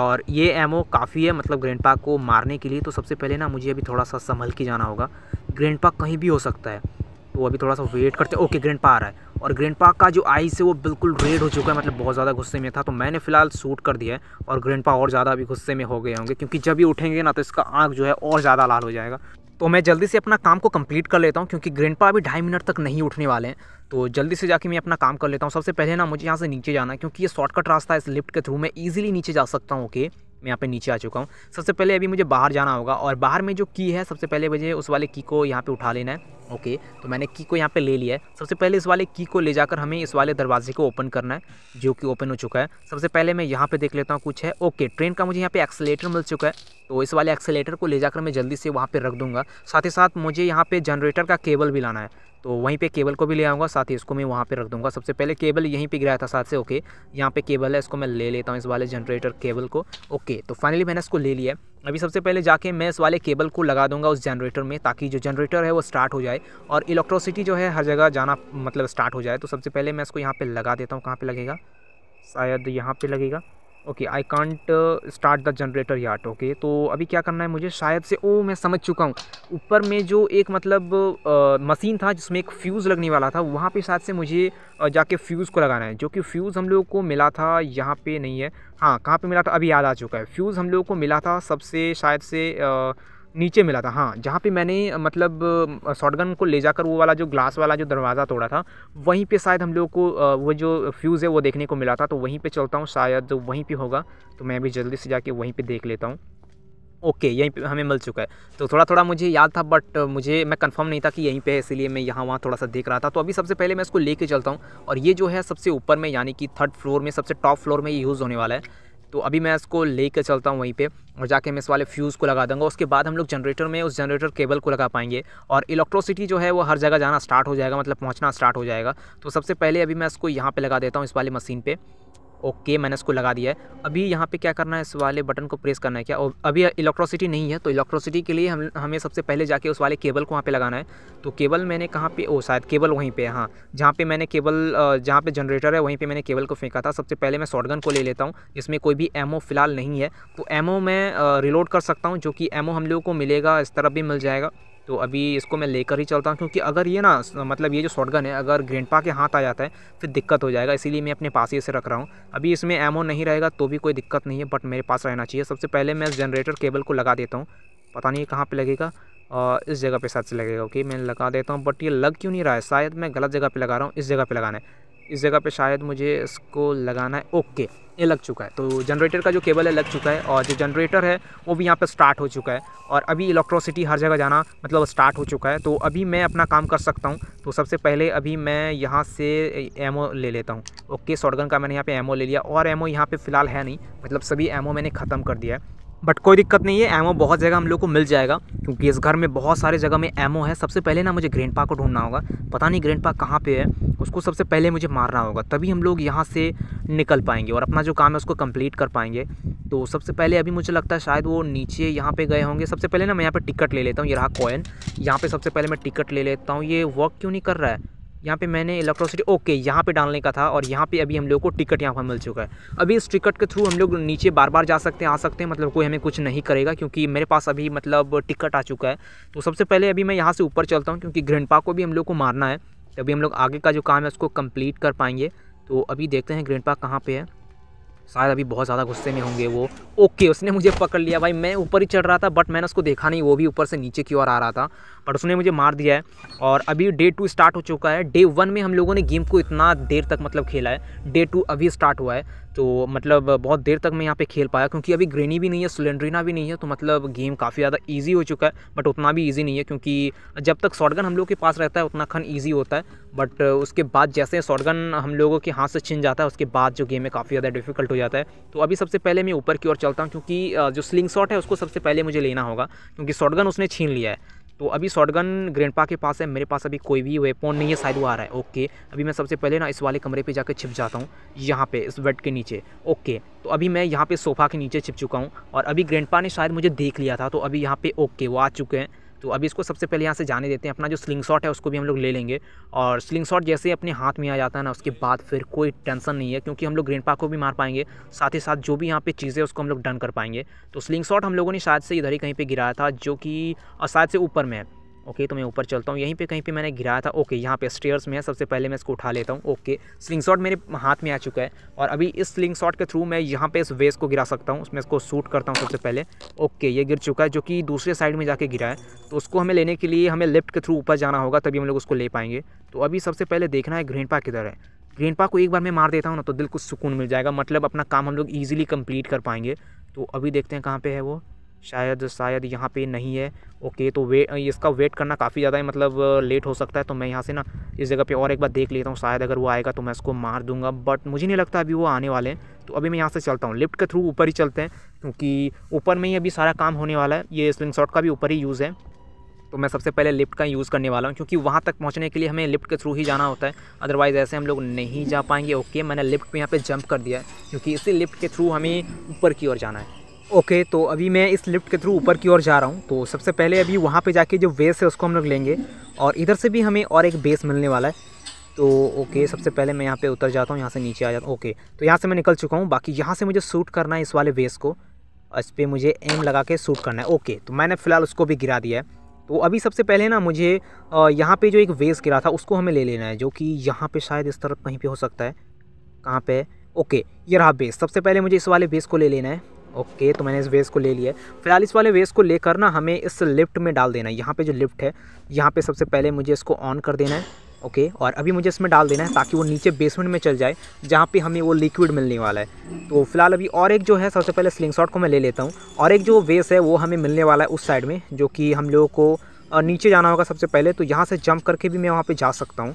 और ये एमओ काफ़ी है मतलब ग्रैंड को मारने के लिए तो सबसे पहले ना मुझे अभी थोड़ा सा संभल के जाना होगा ग्रैंड कहीं भी हो सकता है तो अभी थोड़ा सा वेट करते ओके ग्रैंड पा आ रहा है और ग्रैंड पा का जो आइस है वो बिल्कुल रेड हो चुका है मतलब बहुत ज़्यादा गुस्से में था तो मैंने फिलहाल सूट कर दिया है और ग्रैंड पा और ज़्यादा अभी गुस्से में हो गए होंगे क्योंकि जब ये उठेंगे ना तो इसका आँख जो है और ज़्यादा लाल हो जाएगा तो मैं जल्दी से अपना काम को कंप्लीट कर लेता हूँ क्योंकि ग्रैंड पा अभी ढाई मिनट तक नहीं उठने वाले हैं तो जल्दी से जाके मैं अपना काम कर लेता हूँ सबसे पहले ना मुझे यहाँ से नीचे जाना है क्योंकि ये शॉर्टकट रास्ता है इस लिफ्ट के थ्रू मैं ईजिली नीचे जा सकता हूँ ओके मैं यहाँ पे नीचे आ चुका हूँ सबसे पहले अभी मुझे बाहर जाना होगा और बाहर में जो की है सबसे पहले मुझे उस वाले की को यहाँ पे उठा लेना है ओके तो मैंने की को यहाँ पे ले लिया है सबसे पहले इस वाले की को ले जाकर हमें इस वाले दरवाजे को ओपन करना है जो कि ओपन हो चुका है सबसे पहले मैं यहाँ पे देख लेता हूँ कुछ है ओके ट्रेन का मुझे यहाँ पे एक्सेलेटर मिल चुका है तो इस वाले एक्सेलेटर को ले जाकर मैं जल्दी से वहाँ पर रख दूँगा साथ ही साथ मुझे यहाँ पर जनरेटर का केबल भी लाना है तो वहीं पे केबल को भी ले आऊँगा साथ ही इसको मैं वहाँ पे रख दूँगा सबसे पहले केबल यहीं पे गिराया था साथ से ओके यहाँ पे केबल है इसको मैं ले लेता हूँ इस वाले जनरेटर केबल को ओके तो फाइनली मैंने इसको ले लिया अभी सबसे पहले जाके मैं इस वाले केबल को लगा दूंगा उस जनरेटर में ताकि जो जनरेटर है वो स्टार्ट हो जाए और इलेक्ट्रोसिटी जो है हर जगह जाना मतलब स्टार्ट हो जाए तो सबसे पहले मैं इसको यहाँ पे लगा देता हूँ कहाँ पे लगेगा शायद यहाँ पे लगेगा okay I can't start the generator yet okay तो अभी क्या करना है मुझे शायद से ओ मैं समझ चुका हूँ ऊपर में जो एक मतलब मशीन था जिसमें एक फ्यूज़ लगने वाला था वहाँ पे शायद से मुझे जाके फ्यूज़ को लगाना है जो कि फ्यूज़ हम लोगों को मिला था यहाँ पे नहीं है हाँ कहाँ पे मिला था अभी याद आ चुका है फ्यूज़ हम लोगों को मिला था सबसे शायद से आ, नीचे मिला था हाँ जहाँ पे मैंने मतलब शॉटगन को ले जाकर वो वाला जो ग्लास वाला जो दरवाज़ा तोड़ा था वहीं पे शायद हम लोग को वो जो फ्यूज़ है वो देखने को मिला था तो वहीं पे चलता हूँ शायद वहीं पे होगा तो मैं भी जल्दी से जाके वहीं पे देख लेता हूँ ओके यहीं पे हमें मिल चुका है तो थोड़ा थोड़ा मुझे याद था बट मुझे मैं कन्फर्म नहीं था कि यहीं पर है इसलिए मैं यहाँ वहाँ थोड़ा सा देख रहा था तो अभी सबसे पहले मैं इसको ले चलता हूँ और ये जो है सबसे ऊपर में यानी कि थर्ड फ्लोर में सबसे टॉप फ्लोर में ये यूज़ होने वाला है तो अभी मैं इसको ले कर चलता हूँ वहीं पर और जाके मैं इस वाले फ्यूज़ को लगा दूंगा उसके बाद हम लोग जनरेटर में उस जनरेटर केबल को लगा पाएंगे और इलेक्ट्रोसिटी जो है वो हर जगह जाना स्टार्ट हो जाएगा मतलब पहुँचना स्टार्ट हो जाएगा तो सबसे पहले अभी मैं इसको यहाँ पर लगा देता हूँ इस वाली मशीन पर ओके मैंने इसको लगा दिया है अभी यहाँ पे क्या करना है इस वाले बटन को प्रेस करना है क्या अभी इलेक्ट्रोसिटी नहीं है तो इलेक्ट्रोसिटी के लिए हम हमें सबसे पहले जाके उस वाले केबल को वहाँ पे लगाना है तो केबल मैंने कहाँ पे ओ शायद केबल वहीं पे हाँ जहाँ पे मैंने केबल जहाँ पे जनरेटर है वहीं पे मैंने केबल को फेंका था सबसे पहले मैं शॉटगन को ले लेता हूँ इसमें कोई भी एमओ फ़िलहाल नहीं है तो एमओ मैं रिलोड कर सकता हूँ जो कि एमओ हम लोगों को मिलेगा इस तरफ भी मिल जाएगा तो अभी इसको मैं लेकर ही चलता हूँ क्योंकि अगर ये ना मतलब ये जो शॉर्ट है अगर ग्रेंडपा के हाथ आ जाता है फिर दिक्कत हो जाएगा इसीलिए मैं अपने पास ही इसे रख रहा हूँ अभी इसमें एमओ नहीं रहेगा तो भी कोई दिक्कत नहीं है बट मेरे पास रहना चाहिए सबसे पहले मैं जनरेटर केबल को लगा देता हूँ पता नहीं कहाँ पर लगेगा और इस जगह पे शायद से लगेगा ओके मैं लगा देता हूँ बट ये लग क्यों नहीं रहा है शायद मैं गलत जगह पे लगा रहा हूँ इस जगह पे लगाना है इस जगह पे शायद मुझे इसको लगाना है ओके ये लग चुका है तो जनरेटर का जो केबल है लग चुका है और जो जनरेटर है वो भी यहाँ पर स्टार्ट हो चुका है और अभी इलेक्ट्रोसिटी हर जगह जाना मतलब स्टार्ट हो चुका है तो अभी मैं अपना काम कर सकता हूँ तो सबसे पहले अभी मैं यहाँ से एमओ ले लेता हूँ ओके शॉटगन का मैंने यहाँ पे एमओ ले लिया और एमओ यहाँ पे फ़िलहाल है नहीं मतलब सभी एमओ मैंने ख़त्म कर दिया है बट कोई दिक्कत नहीं है एमओ बहुत जगह हम लोग को मिल जाएगा क्योंकि इस घर में बहुत सारे जगह में एमओ है सबसे पहले ना मुझे ग्रैंड पा को ढूंढना होगा पता नहीं ग्रैंड पा कहाँ पे है उसको सबसे पहले मुझे मारना होगा तभी हम लोग यहाँ से निकल पाएंगे और अपना जो काम है उसको कम्प्लीट कर पाएंगे तो सबसे पहले अभी मुझे लगता है शायद वो नीचे यहाँ पे गए होंगे सबसे पहले ना मैं यहाँ पर टिकट ले लेता हूँ ये रहा कॉइन यहाँ पर सबसे पहले मैं टिकट ले लेता हूँ ये वर्क क्यों नहीं कर रहा है यहाँ पे मैंने इलेक्ट्रोसिटी ओके यहाँ पे डालने का था और यहाँ पे अभी हम लोग को टिकट यहाँ पर मिल चुका है अभी इस टिकट के थ्रू हम लोग नीचे बार बार जा सकते हैं आ सकते हैं मतलब कोई हमें कुछ नहीं करेगा क्योंकि मेरे पास अभी मतलब टिकट आ चुका है तो सबसे पहले अभी मैं यहाँ से ऊपर चलता हूँ क्योंकि ग्रैंडपा को भी हम लोग को मारना है तभी हम लोग आगे का जो काम है उसको कम्प्लीट कर पाएंगे तो अभी देखते हैं ग्रैंडपा कहाँ पर है शायद अभी बहुत ज़्यादा गुस्से में होंगे वो ओके उसने मुझे पकड़ लिया भाई मैं ऊपर ही चढ़ रहा था बट मैंने उसको देखा नहीं वो भी ऊपर से नीचे की ओर आ रहा था बट उसने मुझे मार दिया है और अभी डे टू स्टार्ट हो चुका है डे वन में हम लोगों ने गेम को इतना देर तक मतलब खेला है डे टू अभी स्टार्ट हुआ है तो मतलब बहुत देर तक मैं यहाँ पे खेल पाया क्योंकि अभी ग्रेनी भी नहीं है सिलेंड्रीना भी नहीं है तो मतलब गेम काफ़ी ज़्यादा ईजी हो चुका है बट उतना भी ईजी नहीं है क्योंकि जब तक शॉटगन हम लोग के पास रहता है उतना खन ईजी होता है बट उसके बाद जैसे शॉटगन हम लोगों के हाथ से छिन जाता है उसके बाद जो गेम है काफ़ी ज़्यादा डिफिकल्ट हो जाता है तो अभी सबसे पहले मैं ऊपर की ओर चलता हूँ क्योंकि जो स्लिंग शॉट है उसको सबसे पहले मुझे लेना होगा क्योंकि शॉटगन उसने छीन लिया है तो अभी शॉटगन ग्रैंडपा के पास है मेरे पास अभी कोई भी वेपन नहीं है शायद वो आ रहा है ओके अभी मैं सबसे पहले ना इस वाले कमरे पे जाकर छिप जाता हूँ यहाँ पे इस बेड के नीचे ओके तो अभी मैं यहाँ पे सोफ़ा के नीचे छिप चुका हूँ और अभी ग्रैंडपा ने शायद मुझे देख लिया था तो अभी यहाँ पे ओके वो आ चुके हैं तो अभी इसको सबसे पहले यहाँ से जाने देते हैं अपना जो स्लिंग शॉट है उसको भी हम लोग ले लेंगे और स्लिंग शॉट जैसे ही अपने हाथ में आ जाता है ना उसके बाद फिर कोई टेंशन नहीं है क्योंकि हम लोग ग्रीन पार्क को भी मार पाएंगे साथ ही साथ जो भी यहाँ पे चीज़ें उसको हम लोग डन कर पाएंगे तो स्लिंग शॉट हम लोगों ने शायद से इधर ही कहीं पर गिराया था जो कि शायद से ऊपर में है ओके तो मैं ऊपर चलता हूँ यहीं पे कहीं पे मैंने गिराया था ओके यहाँ पे स्टेयर्स में है सबसे पहले मैं इसको उठा लेता हूँ ओके स्लिंग शॉट मेरे हाथ में आ चुका है और अभी इस स्लिंग शॉट के थ्रू मैं यहाँ पे इस वेस्ट को गिरा सकता हूँ उसमें इसको सूट करता हूँ सबसे पहले ओके ये गिर चुका है जो कि दूसरे साइड में जाके गिरा है तो उसको हमें लेने के लिए हमें लेफ्ट के थ्रू ऊपर जाना होगा तभी हम लोग उसको ले पाएंगे तो अभी सबसे पहले देखना है ग्रीन पार्क किधर है ग्रीन पार्क को एक बार मैं मार देता हूँ ना तो दिल को सुकून मिल जाएगा मतलब अपना काम हम लोग ईजिली कम्प्लीट कर पाएंगे तो अभी देखते हैं कहाँ पर है वो शायद शायद यहाँ पे नहीं है ओके तो वे इसका वेट करना काफ़ी ज़्यादा है मतलब लेट हो सकता है तो मैं यहाँ से ना इस जगह पे और एक बार देख लेता हूँ शायद अगर वो आएगा तो मैं इसको मार दूंगा बट मुझे नहीं लगता अभी वो आने वाले हैं तो अभी मैं यहाँ से चलता हूँ लिफ्ट के थ्रू ऊपर ही चलते हैं क्योंकि ऊपर में ही अभी सारा काम होने वाला है ये स्विंग शॉट का भी ऊपर ही यूज़ है तो मैं सबसे पहले लिफ्ट का यूज़ करने वाला हूँ क्योंकि वहाँ तक पहुँचने के लिए हमें लिफ्ट के थ्रू ही जाना होता है अदरवाइज़ ऐसे हम लोग नहीं जा पाएंगे ओके मैंने लिफ्ट में यहाँ पे जंप कर दिया है क्योंकि इसी लिफ्ट के थ्रू हमें ऊपर की ओर जाना है ओके तो अभी मैं इस लिफ्ट के थ्रू ऊपर की ओर जा रहा हूँ तो सबसे पहले अभी वहाँ पे जाके जो बेस है उसको हम लोग लेंगे और इधर से भी हमें और एक बेस मिलने वाला है तो ओके सबसे पहले मैं यहाँ पे उतर जाता हूँ यहाँ से नीचे आ जाता हूँ ओके तो यहाँ से मैं निकल चुका हूँ बाकी यहाँ से मुझे सूट करना है इस वाले बेस को इस पर मुझे एम लगा के सूट करना है ओके तो मैंने फ़िलहाल उसको भी गिरा दिया है तो अभी सबसे पहले ना मुझे यहाँ पर जो एक वेस गिरा था उसको हमें ले लेना है जो कि यहाँ पर शायद इस तरफ कहीं पर हो सकता है कहाँ पर ओके ये रहा बेस सबसे पहले मुझे इस वाले बेस को ले लेना है ओके तो मैंने इस वेस को ले लिया है फिलहाल इस वाले वेस को लेकर ना हमें इस लिफ्ट में डाल देना है यहाँ पर जो लिफ्ट है यहाँ पर सबसे पहले मुझे इसको ऑन कर देना है ओके और अभी मुझे इसमें डाल देना है ताकि वो नीचे बेसमेंट में चल जाए जहाँ पे हमें वो लिक्विड मिलने वाला है तो फिलहाल अभी और एक जो है सबसे पहले स्लिंग शॉट को मैं ले लेता हूँ और एक जो वेस है वो हमें मिलने वाला है उस साइड में जो कि हम लोगों को नीचे जाना होगा सबसे पहले तो यहाँ से जंप करके भी मैं वहाँ पर जा सकता हूँ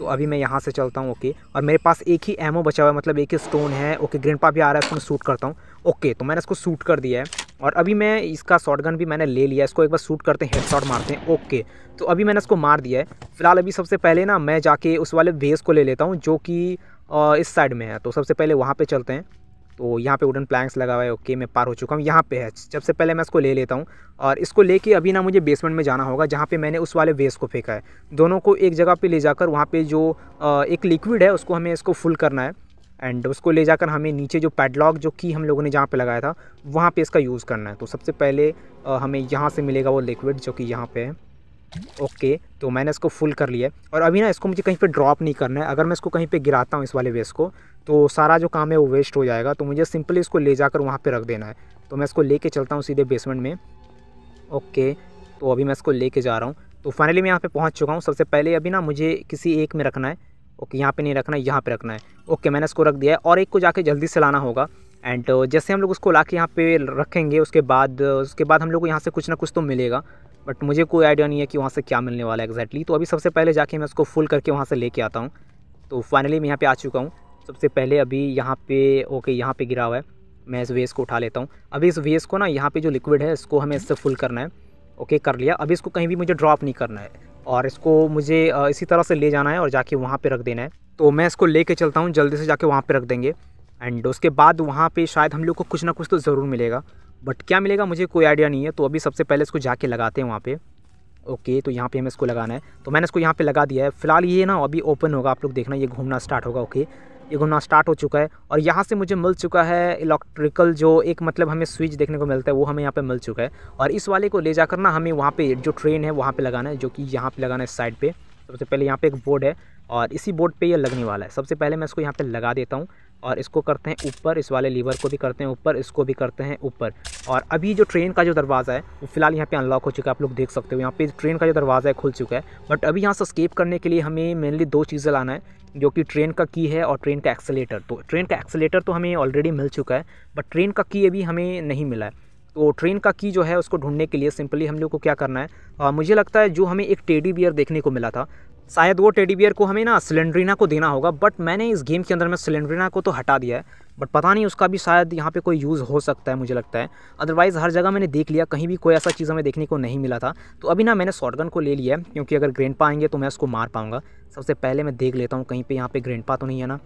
तो अभी मैं यहाँ से चलता हूँ ओके और मेरे पास एक ही एमओ बचा हुआ है मतलब एक ही स्टोन है ओके ग्रीन पा भी आ रहा है उसको मैं शूट करता हूँ ओके तो मैंने इसको शूट कर दिया है और अभी मैं इसका शॉटगन भी मैंने ले लिया इसको एक बार शूट करते हैं हेड मारते हैं ओके तो अभी मैंने इसको मार दिया है फिलहाल अभी सबसे पहले ना मैं जाके उस वाले बेस को ले लेता हूँ जो कि इस साइड में है तो सबसे पहले वहाँ पर चलते हैं तो यहाँ पे वुडन प्लैंक्स लगा हुआ है ओके मैं पार हो चुका हूँ यहाँ पे है जब से पहले मैं इसको ले लेता हूँ और इसको लेके अभी ना मुझे बेसमेंट में जाना होगा जहाँ पे मैंने उस वाले वेस्ट को फेंका है दोनों को एक जगह पे ले जाकर वहाँ पे जो एक लिक्विड है उसको हमें इसको फुल करना है एंड उसको ले जाकर हमें नीचे जो पैडलॉग जो की हम लोगों ने जहाँ पर लगाया था वहाँ पर इसका यूज़ करना है तो सबसे पहले हमें यहाँ से मिलेगा वो लिक्विड जो कि यहाँ पर है ओके तो मैंने इसको फुल कर लिया है और अभी ना इसको मुझे कहीं पे ड्रॉप नहीं करना है अगर मैं इसको कहीं पे गिराता हूँ इस वाले वेस्ट को तो सारा जो काम है वो वेस्ट हो जाएगा तो मुझे सिंपली इसको ले जाकर वहाँ पे रख देना है तो मैं इसको लेके चलता हूँ सीधे बेसमेंट में ओके तो अभी मैं इसको लेके जा रहा हूँ तो फाइनली मैं यहाँ पे पहुँच चुका हूँ सबसे पहले अभी ना मुझे किसी एक में रखना है ओके यहाँ पर नहीं रखना है यहाँ पर रखना है ओके मैंने इसको रख दिया है और एक को जाके जल्दी से लाना होगा एंड uh, जैसे हम लोग उसको ला के यहाँ पे रखेंगे उसके बाद uh, उसके बाद हम लोग को यहाँ से कुछ ना कुछ तो मिलेगा बट मुझे कोई आइडिया नहीं है कि वहाँ से क्या मिलने वाला है एग्जैक्टली तो अभी सबसे पहले जाके मैं उसको फुल करके वहाँ से लेके आता हूँ तो फाइनली मैं यहाँ पे आ चुका हूँ सबसे पहले अभी यहाँ पे ओके यहाँ पे गिरा हुआ है मैं इस वेस्ट को उठा लेता हूँ अभी इस वेस्ट को ना यहाँ पे जो लिक्विड है इसको हमें इससे फुल करना है ओके कर लिया अभी इसको कहीं भी मुझे ड्रॉप नहीं करना है और इसको मुझे इसी तरह से ले जाना है और जाके वहाँ पर रख देना है तो मैं इसको ले कर चलता हूँ जल्दी से जाके वहाँ पर रख देंगे एंड उसके बाद वहाँ पर शायद हम लोग को कुछ ना कुछ तो ज़रूर मिलेगा बट क्या मिलेगा मुझे कोई आइडिया नहीं है तो अभी सबसे पहले इसको जाके लगाते हैं वहाँ पर ओके तो यहाँ पे हमें इसको लगाना है तो मैंने इसको यहाँ पे लगा दिया है फिलहाल ये ना अभी ओपन होगा आप लोग देखना ये घूमना स्टार्ट होगा ओके ये घूमना स्टार्ट हो चुका है और यहाँ से मुझे मिल चुका है इलेक्ट्रिकल जो एक मतलब हमें स्विच देखने को मिलता है वो हमें यहाँ पे मिल चुका है और इस वाले को ले जाकर ना हमें वहाँ पे जो ट्रेन है वहाँ पे लगाना है जो कि यहाँ पे लगाना है साइड पे सबसे पहले यहाँ पे एक बोर्ड है और इसी बोर्ड पर यह लगने वाला है सबसे पहले मैं इसको यहाँ पर लगा देता हूँ और इसको करते हैं ऊपर इस वाले लीवर को भी करते हैं ऊपर इसको भी करते हैं ऊपर और अभी जो ट्रेन का जो दरवाज़ा है वो फिलहाल यहाँ पे अनलॉक हो चुका है आप लोग देख सकते हो यहाँ पे ट्रेन का जो दरवाज़ा है खुल चुका है बट अभी यहाँ से स्केप करने के लिए हमें मेनली दो चीज़ें लाना है जो कि ट्रेन का की है और ट्रेन का एक्सेलेटर तो ट्रेन का एक्सेलेटर तो हमें ऑलरेडी मिल चुका है बट ट्रेन का की अभी हमें नहीं मिला है तो ट्रेन का की जो है उसको ढूंढने के लिए सिंपली हम लोग को क्या करना है आ, मुझे लगता है जो हमें एक टेडी बियर देखने को मिला था शायद वो टेडी बियर को हमें ना सिलेंड्रीना को देना होगा बट मैंने इस गेम के अंदर में सिलेंड्रीना को तो हटा दिया है बट पता नहीं उसका भी शायद यहाँ पे कोई यूज़ हो सकता है मुझे लगता है अदरवाइज़ हर जगह मैंने देख लिया कहीं भी कोई ऐसा चीज़ हमें देखने को नहीं मिला था तो अभी ना मैंने शॉटगन को ले लिया है क्योंकि अगर ग्रैंड पा आएंगे तो मैं उसको मार पाऊँगा सबसे पहले मैं देख लेता हूँ कहीं पर यहाँ पर ग्रेंड पा तो नहीं है ना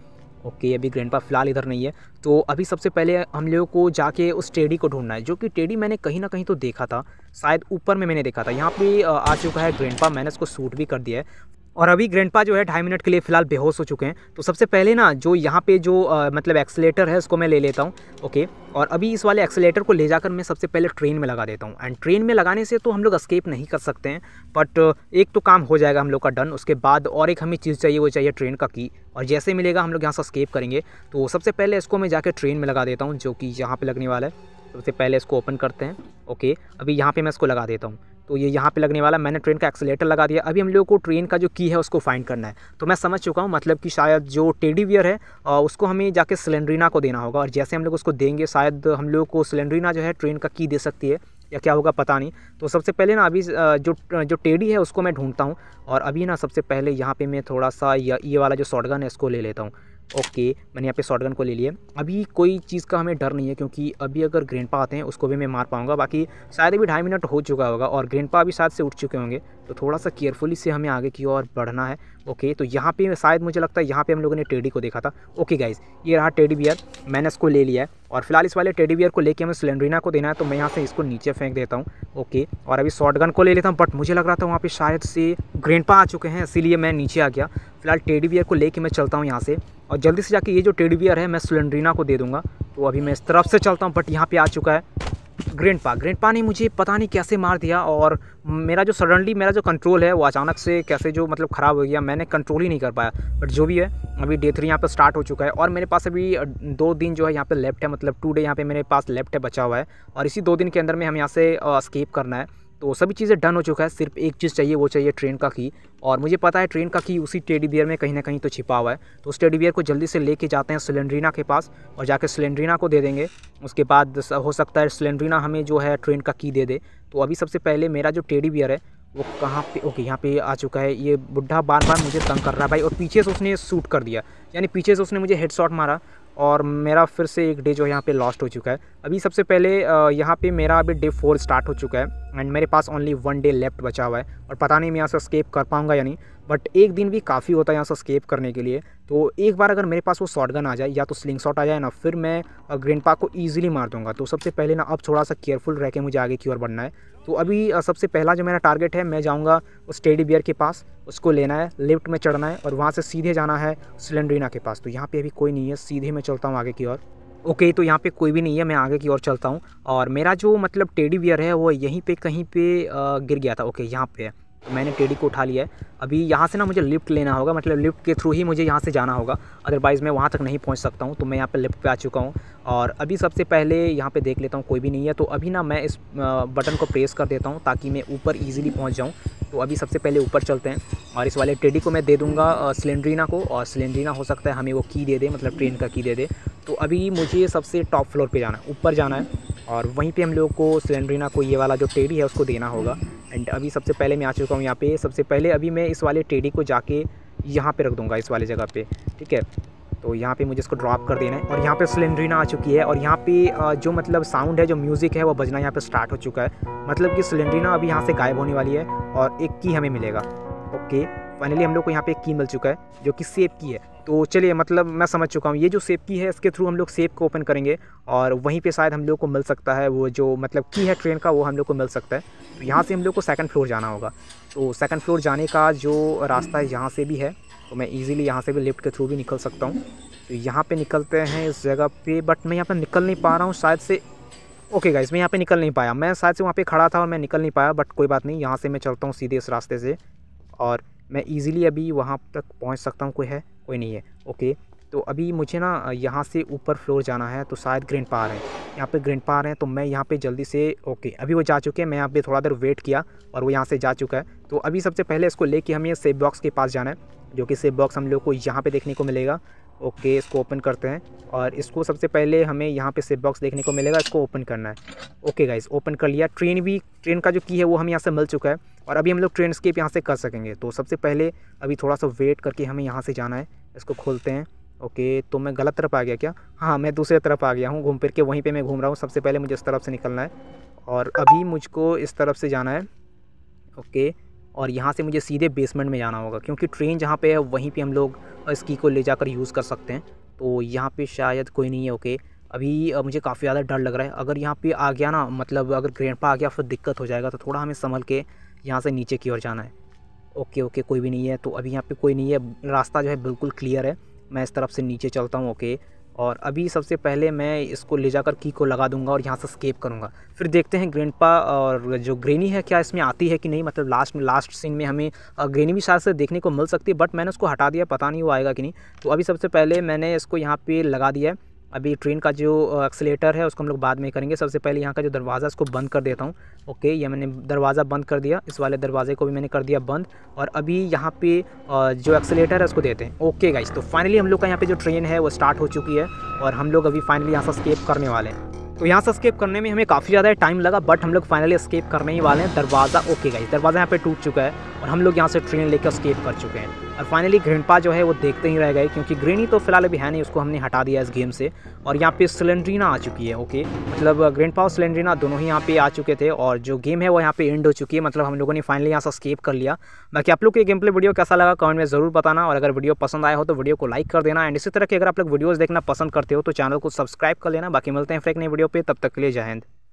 ओके okay, अभी ग्रैंड पा फिलहाल इधर नहीं है तो अभी सबसे पहले हम लोगों को जाके उस टेडी को ढूंढना है जो कि टेडी मैंने कहीं ना कहीं तो देखा था शायद ऊपर में मैंने देखा था यहाँ पे आ चुका है ग्रैंडपा पा मैंने उसको सूट भी कर दिया है और अभी ग्रैंडपा जो है ढाई मिनट के लिए फ़िलहाल बेहोश हो चुके हैं तो सबसे पहले ना जो यहाँ पे जो आ, मतलब एक्सलेटर है उसको मैं ले लेता हूँ ओके और अभी इस वाले एक्सलेटर को ले जाकर मैं सबसे पहले ट्रेन में लगा देता हूँ एंड ट्रेन में लगाने से तो हम लोग स्केप नहीं कर सकते हैं बट एक तो काम हो जाएगा हम लोग का डन उसके बाद और एक हमें चीज़ चाहिए वो चाहिए ट्रेन का की और जैसे मिलेगा हम लोग यहाँ से स्केप करेंगे तो सबसे पहले इसको मैं जाकर ट्रेन में लगा देता हूँ जो कि यहाँ पर लगने वाला है सबसे पहले इसको ओपन करते हैं ओके अभी यहाँ पर मैं इसको लगा देता हूँ तो ये यहाँ पे लगने वाला मैंने ट्रेन का एक्सेलेटर लगा दिया अभी हम लोगों को ट्रेन का जो की है उसको फाइंड करना है तो मैं समझ चुका हूँ मतलब कि शायद जो टेडी वियर है उसको हमें जाके सिलेंड्रीना को देना होगा और जैसे हम लोग उसको देंगे शायद हम लोग को सिलेंड्रीना जो है ट्रेन का की दे सकती है या क्या होगा पता नहीं तो सबसे पहले ना अभी जो जो टेडी है उसको मैं ढूंढता हूँ और अभी ना सबसे पहले यहाँ पर मैं थोड़ा सा ये वाला जो शॉटगन है इसको ले लेता हूँ ओके मैंने यहाँ पे शॉर्ट को ले लिया अभी कोई चीज़ का हमें डर नहीं है क्योंकि अभी अगर ग्रैंड पा आते हैं उसको भी मैं मार पाऊँगा बाकी शायद अभी ढाई मिनट हो चुका होगा और ग्रैंड पा भी शायद से उठ चुके होंगे तो थोड़ा सा केयरफुली से हमें आगे की ओर बढ़ना है ओके तो यहाँ पे शायद मुझे लगता है यहाँ पे हम लोगों ने टेडी को देखा था ओके गाइज ये रहा टेडी बियर मैंने इसको ले लिया है और फिलहाल इस वाले टेडी बियर को लेके हमें सिलेंड्रीना को देना है तो मैं यहाँ से इसको नीचे फेंक देता हूँ ओके और अभी शॉर्ट को ले लेता हूँ बट मुझे लग रहा था वहाँ पर शायद से ग्रेनपा आ चुके हैं इसीलिए मैं नीचे आ गया फिलहाल टेडी बियर को लेके मैं चलता हूँ यहाँ से और जल्दी से जाके ये जो टेडी बियर है मैं सिलेंड्रीना को दे दूँगा तो अभी मैं इस तरफ से चलता हूँ बट यहाँ पर आ चुका है ग्रेंड पा ग्रेंड पा ने मुझे पता नहीं कैसे मार दिया और मेरा जो सडनली मेरा जो कंट्रोल है वो अचानक से कैसे जो मतलब ख़राब हो गया मैंने कंट्रोल ही नहीं कर पाया बट जो भी है अभी डे थ्री यहाँ पर स्टार्ट हो चुका है और मेरे पास अभी दो दिन जो है यहाँ पर लेफ्ट है मतलब टू डे यहाँ पर मेरे पास लेफ्ट है बचा हुआ है और इसी दो दिन के अंदर में हम यहाँ से स्केप करना है तो सभी चीज़ें डन हो चुका है सिर्फ एक चीज़ चाहिए वो चाहिए ट्रेन का की और मुझे पता है ट्रेन का की उसी टेडी बियर में कहीं ना कहीं तो छिपा हुआ है तो उस टेडी बियर को जल्दी से लेके जाते हैं सिलेंड्रीना के पास और जाके सिलेंड्रीना को दे देंगे उसके बाद हो सकता है सिलेंड्रीना हमें जो है ट्रेन का की दे दे तो अभी सबसे पहले मेरा जो टेडी बियर है वो कहाँ पे ओके यहाँ पे आ चुका है ये बुढ़ा बार बार मुझे तंग कर रहा है भाई और पीछे से उसने शूट कर दिया यानी पीछे से उसने मुझे हेडशॉट मारा और मेरा फिर से एक डे जो है यहाँ पे लॉस्ट हो चुका है अभी सबसे पहले यहाँ पे मेरा अभी डे फोर स्टार्ट हो चुका है एंड मेरे पास ओनली वन डे लेफ्ट बचा हुआ है और पता नहीं मैं यहाँ से स्केप कर पाऊँगा या नहीं बट एक दिन भी काफ़ी होता है यहाँ से स्केप करने के लिए तो एक बार अगर मेरे पास वो शॉर्ट गन आ जाए या तो स्लिंग शॉट आ जाए ना फिर मैं ग्रीन पार्क को ईजिली मार दूंगा तो सबसे पहले ना अब थोड़ा सा केयरफुल रह के मुझे आगे की ओर बढ़ना है तो अभी सबसे पहला जो मेरा टारगेट है मैं जाऊँगा उस टेडी बियर के पास उसको लेना है लिफ्ट में चढ़ना है और वहाँ से सीधे जाना है सिलेंड्रीना के पास तो यहाँ पे अभी कोई नहीं है सीधे मैं चलता हूँ आगे की ओर ओके तो यहाँ पे कोई भी नहीं है मैं आगे की ओर चलता हूँ और मेरा जो मतलब टेडी बियर है वो यहीं पर कहीं पर गिर गया था ओके यहाँ पे मैंने टेडी को उठा लिया है अभी यहाँ से ना मुझे लिफ्ट लेना होगा मतलब लिफ्ट के थ्रू ही मुझे यहाँ से जाना होगा अदरवाइज़ मैं वहाँ तक नहीं पहुँच सकता हूँ तो मैं यहाँ पर लिफ्ट पर आ चुका हूँ और अभी सबसे पहले यहाँ पर देख लेता हूँ कोई भी नहीं है तो अभी ना मैं इस बटन को प्रेस कर देता हूँ ताकि मैं ऊपर ईजिली पहुँच जाऊँ तो अभी सबसे पहले ऊपर चलते हैं और इस वाले टेडी को मैं दे दूँगा सिलेंड्रीना को और सिलेंड्रीना हो सकता है हमें वो की दे दे मतलब ट्रेन का की दे दे तो अभी मुझे सबसे टॉप फ्लोर पे जाना है ऊपर जाना है और वहीं पे हम लोग को सिलेंड्रीना को ये वाला जो टेडी है उसको देना होगा एंड अभी सबसे पहले मैं आ चुका हूँ यहाँ पे सबसे पहले अभी मैं इस वाले टेडी को जाके यहाँ पे रख दूँगा इस वाले जगह पे ठीक है तो यहाँ पे मुझे इसको ड्रॉप कर देना है और यहाँ पे सिलेंड्रीना आ चुकी है और यहाँ पे जो मतलब साउंड है जो म्यूज़िक है वो बजना यहाँ पे स्टार्ट हो चुका है मतलब कि सिलेंड्रीना अभी यहाँ से गायब होने वाली है और एक की हमें मिलेगा ओके फाइनली हम लोग को यहाँ पे एक की मिल चुका है जो कि सेब की है तो चलिए मतलब मैं समझ चुका हूँ ये जो सेब की है इसके थ्रू हम लोग सेब को ओपन करेंगे और वहीं पे शायद हम लोग को मिल सकता है वो जो मतलब की है ट्रेन का वो हम लोग को मिल सकता है तो यहाँ से हम लोग को सेकंड फ्लोर जाना होगा तो सेकंड फ्लोर जाने का जो रास्ता है यहाँ से भी है तो मैं ईजिली यहाँ से भी लिफ्ट के थ्रू भी निकल सकता हूँ तो यहाँ पर निकलते हैं इस जगह पर बट मैं यहाँ पर निकल नहीं पा रहा हूँ शायद से ओके गाइज मैं यहाँ पे निकल नहीं पाया मैं शायद से वहाँ पे खड़ा था और मैं निकल नहीं पाया बट कोई बात नहीं यहाँ से मैं चलता हूँ सीधे इस रास्ते से और मैं इजीली अभी वहाँ तक पहुँच सकता हूँ कोई है कोई नहीं है ओके तो अभी मुझे ना यहाँ से ऊपर फ्लोर जाना है तो शायद ग्रैंड पार है यहाँ पे ग्रैंड पार है तो मैं यहाँ पे जल्दी से ओके अभी वो जा चुके हैं मैं यहाँ पे थोड़ा देर वेट किया और वो यहाँ से जा चुका है तो अभी सबसे पहले इसको लेके हमें सेफ बॉक्स के पास जाना है जो कि सेफ बॉक्स हम लोग को यहाँ पे देखने को मिलेगा ओके इसको ओपन करते हैं और इसको सबसे पहले हमें यहाँ पे सेफ बॉक्स देखने को मिलेगा इसको ओपन करना है ओके गाइस ओपन कर लिया ट्रेन भी ट्रेन का जो की है वो हमें यहाँ से मिल चुका है और अभी हम लोग ट्रेन स्केप यहाँ से कर सकेंगे तो सबसे पहले अभी थोड़ा सा वेट करके हमें यहाँ से जाना है इसको खोलते हैं ओके तो मैं गलत तरफ आ गया क्या हाँ मैं दूसरे तरफ आ गया हूँ घूम फिर के वहीं पे मैं घूम रहा हूँ सबसे पहले मुझे इस तरफ से निकलना है और अभी मुझको इस तरफ से जाना है ओके और यहाँ से मुझे सीधे बेसमेंट में जाना होगा क्योंकि ट्रेन जहाँ पे है वहीं पे हम लोग इस की को ले जाकर यूज़ कर सकते हैं तो यहाँ पे शायद कोई नहीं है ओके अभी मुझे काफ़ी ज़्यादा डर लग रहा है अगर यहाँ पे आ गया ना मतलब अगर ग्रैंड आ गया फिर दिक्कत हो जाएगा तो थोड़ा हमें संभल के यहाँ से नीचे की ओर जाना है ओके ओके कोई भी नहीं है तो अभी यहाँ पर कोई नहीं है रास्ता जो है बिल्कुल क्लियर है मैं इस तरफ से नीचे चलता हूँ ओके और अभी सबसे पहले मैं इसको ले जाकर की को लगा दूंगा और यहाँ से स्केप करूँगा फिर देखते हैं ग्रैंडपा और जो ग्रेनी है क्या इसमें आती है कि नहीं मतलब लास्ट में लास्ट सीन में हमें ग्रेनी भी शायद से देखने को मिल सकती है बट मैंने उसको हटा दिया पता नहीं वो आएगा कि नहीं तो अभी सबसे पहले मैंने इसको यहाँ पर लगा दिया है अभी ट्रेन का जो एक्सलेटर है उसको हम लोग बाद में करेंगे सबसे पहले यहाँ का जो दरवाज़ा उसको बंद कर देता हूँ ओके ये मैंने दरवाज़ा बंद कर दिया इस वाले दरवाजे को भी मैंने कर दिया बंद और अभी यहाँ पे जो एक्सलेटर है उसको देते हैं ओके गाइज तो फाइनली हम लोग का यहाँ पर जो ट्रेन है वो स्टार्ट हो चुकी है और हम लोग अभी फाइनली यहाँ से स्केप करने वाले हैं तो यहाँ से स्केप करने में हमें काफ़ी ज़्यादा टाइम लगा बट हम लोग फाइनली स्केप करने ही वाले हैं दरवाज़ा ओके गाइज दरवाज़ा यहाँ पर टूट चुका है और हम लोग यहाँ से ट्रेन लेकर स्केप कर चुके हैं और फाइनली ग्रिनपा जो है वो देखते ही रह गए क्योंकि ग्रीनी तो फिलहाल अभी है नहीं उसको हमने हटा दिया इस गेम से और यहाँ पे सिलेंड्रीना आ चुकी है ओके मतलब ग्रिनपा और सिलेंड्रीना दोनों ही यहाँ पे आ चुके थे और जो गेम है वो यहाँ पे एंड हो चुकी है मतलब हम लोगों ने फाइनली यहाँ से स्केप कर लिया बाकी आप लोग को गेम प्ले वीडियो कैसा लगा कमेंट में ज़रूर बताना और अगर वीडियो पसंद आया हो तो वीडियो को लाइक कर देना एंड इसी तरह की अगर आप लोग वीडियोज़ देखना पसंद करते हो तो चैनल को सब्सक्राइब कर लेना बाकी मिलते हैं फिर एक नई वीडियो पर तब तक के लिए जय हिंद